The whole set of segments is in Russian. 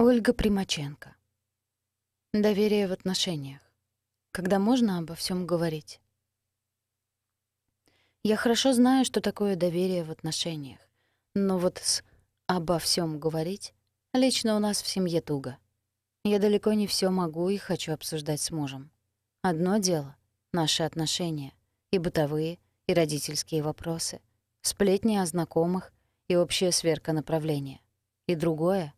Ольга Примаченко. Доверие в отношениях. Когда можно обо всем говорить. Я хорошо знаю, что такое доверие в отношениях. Но вот с «обо всем говорить» лично у нас в семье туго. Я далеко не все могу и хочу обсуждать с мужем. Одно дело — наши отношения, и бытовые, и родительские вопросы, сплетни о знакомых и общее сверка направления. И другое —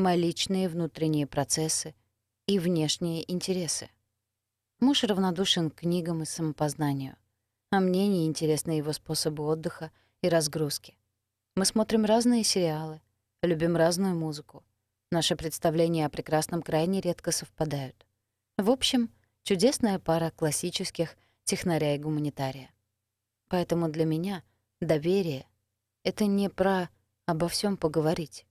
мои личные внутренние процессы и внешние интересы. Муж равнодушен к книгам и самопознанию, а мне не интересны его способы отдыха и разгрузки. Мы смотрим разные сериалы, любим разную музыку. Наши представления о прекрасном крайне редко совпадают. В общем, чудесная пара классических технаря и гуманитария. Поэтому для меня доверие — это не про «обо всем поговорить».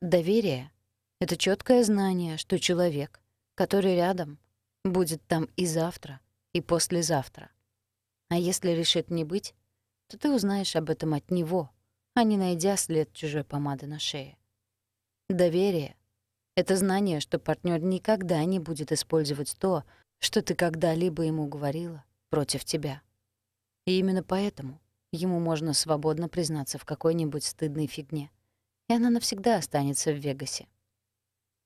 Доверие — это четкое знание, что человек, который рядом, будет там и завтра, и послезавтра. А если решит не быть, то ты узнаешь об этом от него, а не найдя след чужой помады на шее. Доверие — это знание, что партнер никогда не будет использовать то, что ты когда-либо ему говорила, против тебя. И именно поэтому ему можно свободно признаться в какой-нибудь стыдной фигне — и она навсегда останется в Вегасе.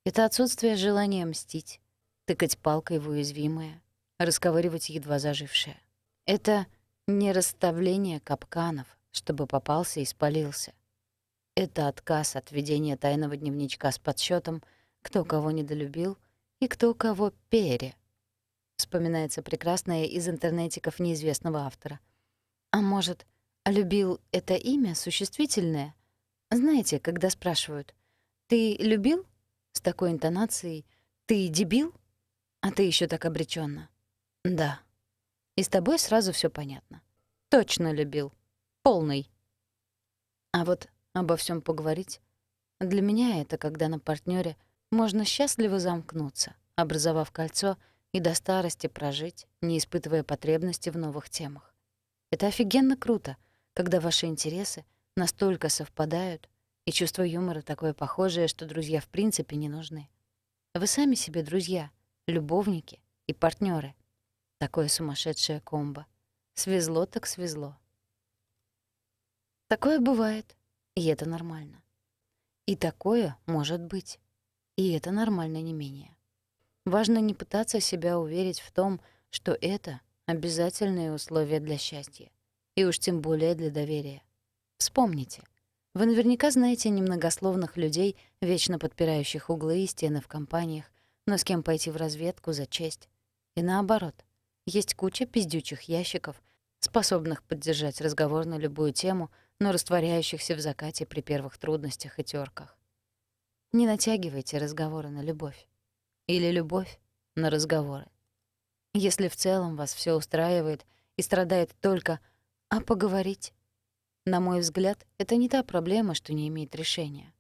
Это отсутствие желания мстить, тыкать палкой в уязвимое, расковыривать едва зажившее. Это не расставление капканов, чтобы попался и спалился. Это отказ от ведения тайного дневничка с подсчетом, кто кого недолюбил и кто кого пере. Вспоминается прекрасное из интернетиков неизвестного автора. А может, любил — это имя существительное, знаете, когда спрашивают «Ты любил?» с такой интонацией «Ты дебил?» А ты еще так обреченно. «Да». И с тобой сразу все понятно. Точно любил. Полный. А вот обо всем поговорить для меня это когда на партнере можно счастливо замкнуться, образовав кольцо и до старости прожить, не испытывая потребности в новых темах. Это офигенно круто, когда ваши интересы — настолько совпадают, и чувство юмора такое похожее, что друзья в принципе не нужны. Вы сами себе друзья, любовники и партнеры. Такое сумасшедшее комбо. Свезло так свезло. Такое бывает, и это нормально. И такое может быть, и это нормально не менее. Важно не пытаться себя уверить в том, что это обязательные условия для счастья, и уж тем более для доверия. Вспомните. Вы наверняка знаете немногословных людей, вечно подпирающих углы и стены в компаниях, но с кем пойти в разведку за честь. И наоборот. Есть куча пиздючих ящиков, способных поддержать разговор на любую тему, но растворяющихся в закате при первых трудностях и тёрках. Не натягивайте разговоры на любовь. Или любовь на разговоры. Если в целом вас все устраивает и страдает только «а поговорить», на мой взгляд, это не та проблема, что не имеет решения.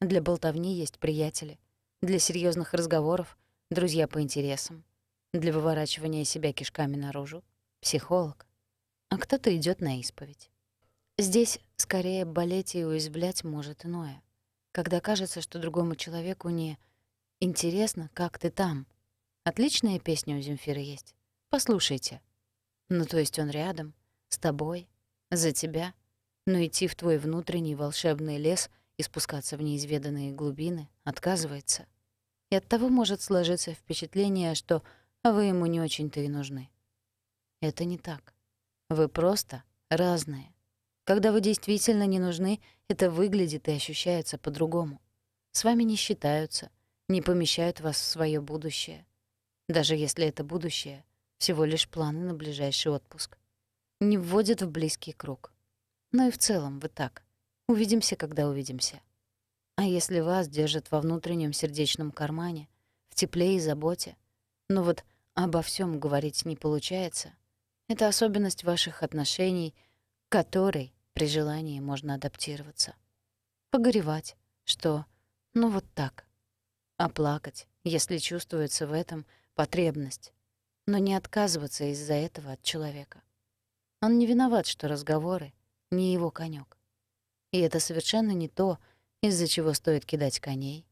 Для болтовни есть приятели, для серьезных разговоров — друзья по интересам, для выворачивания себя кишками наружу — психолог, а кто-то идет на исповедь. Здесь скорее болеть и уязвлять может иное, когда кажется, что другому человеку не «интересно, как ты там». Отличная песня у Земфира есть. Послушайте. Ну, то есть он рядом, с тобой, за тебя — но идти в твой внутренний волшебный лес и спускаться в неизведанные глубины отказывается. И от того может сложиться впечатление, что вы ему не очень-то и нужны. Это не так. Вы просто разные. Когда вы действительно не нужны, это выглядит и ощущается по-другому. С вами не считаются, не помещают вас в свое будущее. Даже если это будущее — всего лишь планы на ближайший отпуск. Не вводят в близкий круг но ну и в целом вы так. Увидимся, когда увидимся. А если вас держат во внутреннем сердечном кармане, в тепле и заботе, но вот обо всем говорить не получается, это особенность ваших отношений, к которой при желании можно адаптироваться. Погоревать, что «ну вот так», а плакать, если чувствуется в этом потребность, но не отказываться из-за этого от человека. Он не виноват, что разговоры — не его конек. И это совершенно не то, из-за чего стоит кидать коней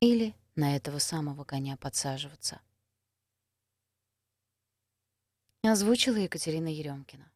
или на этого самого коня подсаживаться. Озвучила Екатерина Еремкина.